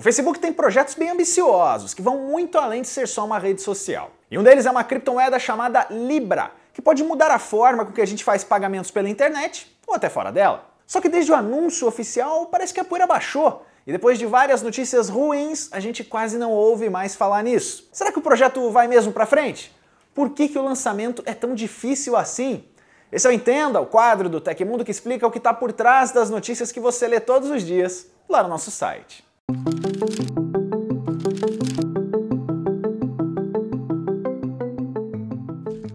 O Facebook tem projetos bem ambiciosos, que vão muito além de ser só uma rede social. E um deles é uma criptomoeda chamada Libra, que pode mudar a forma com que a gente faz pagamentos pela internet ou até fora dela. Só que desde o anúncio oficial parece que a poeira baixou. E depois de várias notícias ruins, a gente quase não ouve mais falar nisso. Será que o projeto vai mesmo para frente? Por que, que o lançamento é tão difícil assim? Esse é o Entenda, o quadro do Tecmundo que explica o que está por trás das notícias que você lê todos os dias lá no nosso site.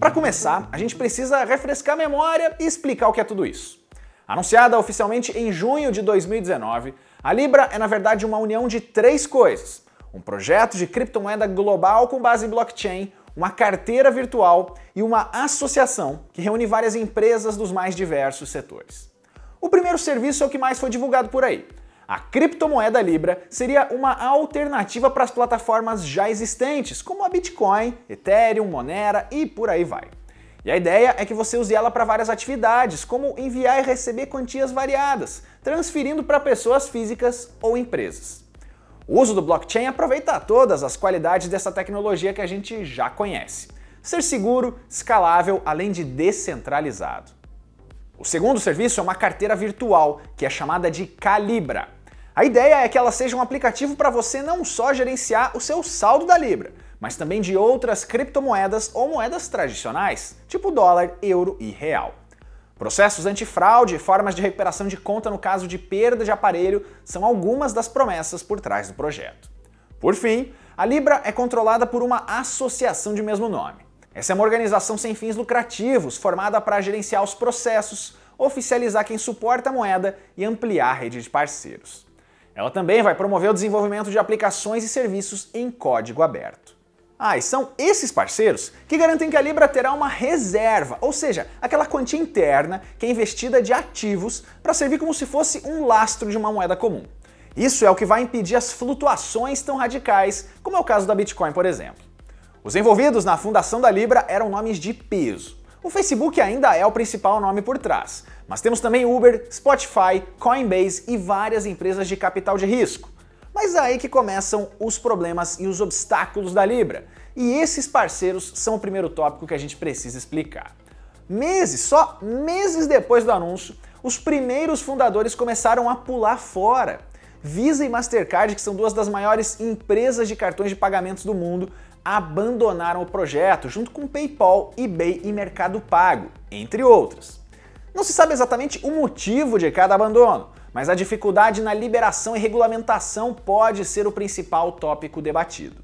Para começar, a gente precisa refrescar a memória e explicar o que é tudo isso. Anunciada oficialmente em junho de 2019, a Libra é na verdade uma união de três coisas: um projeto de criptomoeda global com base em blockchain, uma carteira virtual e uma associação que reúne várias empresas dos mais diversos setores. O primeiro serviço é o que mais foi divulgado por aí. A criptomoeda Libra seria uma alternativa para as plataformas já existentes, como a Bitcoin, Ethereum, Monera e por aí vai. E a ideia é que você use ela para várias atividades, como enviar e receber quantias variadas, transferindo para pessoas físicas ou empresas. O uso do blockchain aproveita todas as qualidades dessa tecnologia que a gente já conhece. Ser seguro, escalável, além de descentralizado. O segundo serviço é uma carteira virtual, que é chamada de Calibra. A ideia é que ela seja um aplicativo para você não só gerenciar o seu saldo da Libra, mas também de outras criptomoedas ou moedas tradicionais, tipo dólar, euro e real. Processos antifraude e formas de recuperação de conta no caso de perda de aparelho são algumas das promessas por trás do projeto. Por fim, a Libra é controlada por uma associação de mesmo nome. Essa é uma organização sem fins lucrativos, formada para gerenciar os processos, oficializar quem suporta a moeda e ampliar a rede de parceiros. Ela também vai promover o desenvolvimento de aplicações e serviços em código aberto. Ah, e são esses parceiros que garantem que a Libra terá uma reserva, ou seja, aquela quantia interna que é investida de ativos para servir como se fosse um lastro de uma moeda comum. Isso é o que vai impedir as flutuações tão radicais, como é o caso da Bitcoin, por exemplo. Os envolvidos na fundação da Libra eram nomes de peso. O Facebook ainda é o principal nome por trás, mas temos também Uber, Spotify, Coinbase e várias empresas de capital de risco. Mas é aí que começam os problemas e os obstáculos da Libra. E esses parceiros são o primeiro tópico que a gente precisa explicar. Meses, só meses depois do anúncio, os primeiros fundadores começaram a pular fora. Visa e Mastercard, que são duas das maiores empresas de cartões de pagamentos do mundo, abandonaram o projeto, junto com PayPal, eBay e Mercado Pago, entre outras. Não se sabe exatamente o motivo de cada abandono, mas a dificuldade na liberação e regulamentação pode ser o principal tópico debatido.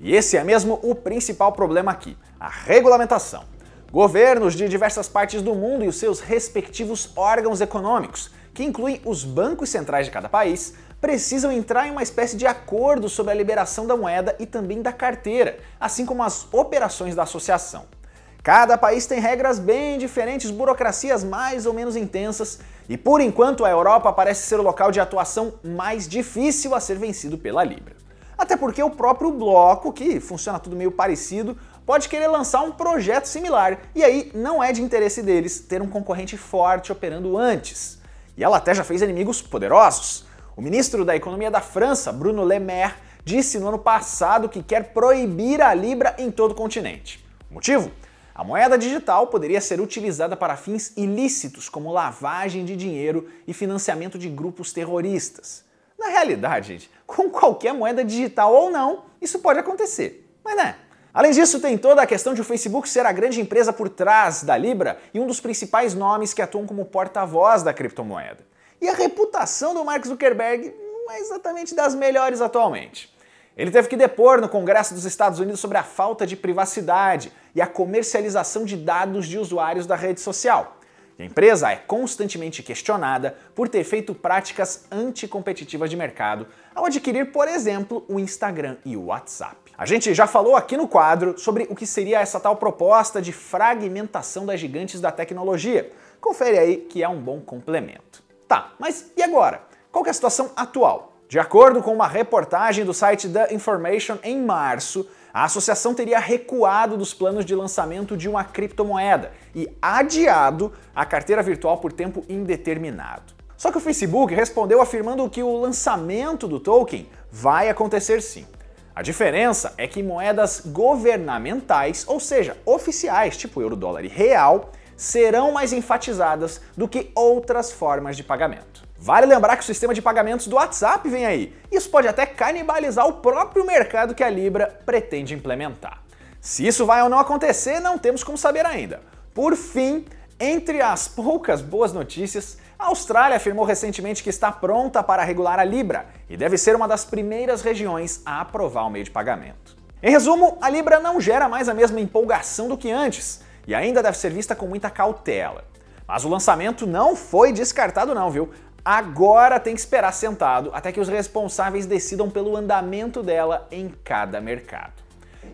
E esse é mesmo o principal problema aqui: a regulamentação. Governos de diversas partes do mundo e os seus respectivos órgãos econômicos que incluem os bancos centrais de cada país, precisam entrar em uma espécie de acordo sobre a liberação da moeda e também da carteira, assim como as operações da associação. Cada país tem regras bem diferentes, burocracias mais ou menos intensas, e por enquanto a Europa parece ser o local de atuação mais difícil a ser vencido pela Libra. Até porque o próprio bloco, que funciona tudo meio parecido, pode querer lançar um projeto similar, e aí não é de interesse deles ter um concorrente forte operando antes. E ela até já fez inimigos poderosos. O ministro da Economia da França, Bruno Le Maire, disse no ano passado que quer proibir a libra em todo o continente. O motivo? A moeda digital poderia ser utilizada para fins ilícitos, como lavagem de dinheiro e financiamento de grupos terroristas. Na realidade, gente, com qualquer moeda digital ou não, isso pode acontecer. Mas né, Além disso, tem toda a questão de o Facebook ser a grande empresa por trás da Libra e um dos principais nomes que atuam como porta-voz da criptomoeda. E a reputação do Mark Zuckerberg não é exatamente das melhores atualmente. Ele teve que depor no Congresso dos Estados Unidos sobre a falta de privacidade e a comercialização de dados de usuários da rede social. E a empresa é constantemente questionada por ter feito práticas anticompetitivas de mercado ao adquirir, por exemplo, o Instagram e o WhatsApp. A gente já falou aqui no quadro sobre o que seria essa tal proposta de fragmentação das gigantes da tecnologia. Confere aí que é um bom complemento. Tá, mas e agora? Qual é a situação atual? De acordo com uma reportagem do site The Information em março, a associação teria recuado dos planos de lançamento de uma criptomoeda e adiado a carteira virtual por tempo indeterminado. Só que o Facebook respondeu afirmando que o lançamento do token vai acontecer sim. A diferença é que moedas governamentais, ou seja, oficiais, tipo euro, dólar e real, serão mais enfatizadas do que outras formas de pagamento. Vale lembrar que o sistema de pagamentos do WhatsApp vem aí. Isso pode até canibalizar o próprio mercado que a Libra pretende implementar. Se isso vai ou não acontecer, não temos como saber ainda. Por fim, entre as poucas boas notícias, a Austrália afirmou recentemente que está pronta para regular a Libra e deve ser uma das primeiras regiões a aprovar o meio de pagamento. Em resumo, a Libra não gera mais a mesma empolgação do que antes e ainda deve ser vista com muita cautela. Mas o lançamento não foi descartado não, viu? Agora tem que esperar sentado até que os responsáveis decidam pelo andamento dela em cada mercado.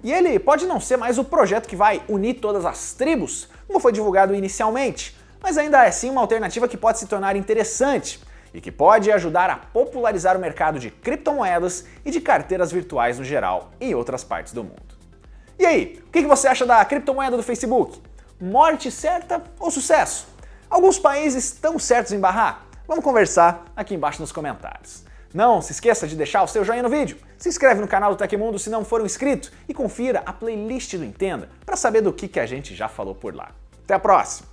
E ele pode não ser mais o projeto que vai unir todas as tribos, como foi divulgado inicialmente, mas ainda é sim uma alternativa que pode se tornar interessante e que pode ajudar a popularizar o mercado de criptomoedas e de carteiras virtuais no geral em outras partes do mundo. E aí, o que você acha da criptomoeda do Facebook? Morte certa ou sucesso? Alguns países estão certos em barrar? Vamos conversar aqui embaixo nos comentários. Não se esqueça de deixar o seu joinha no vídeo, se inscreve no canal do Tecmundo se não for um inscrito e confira a playlist do Entenda para saber do que, que a gente já falou por lá. Até a próxima!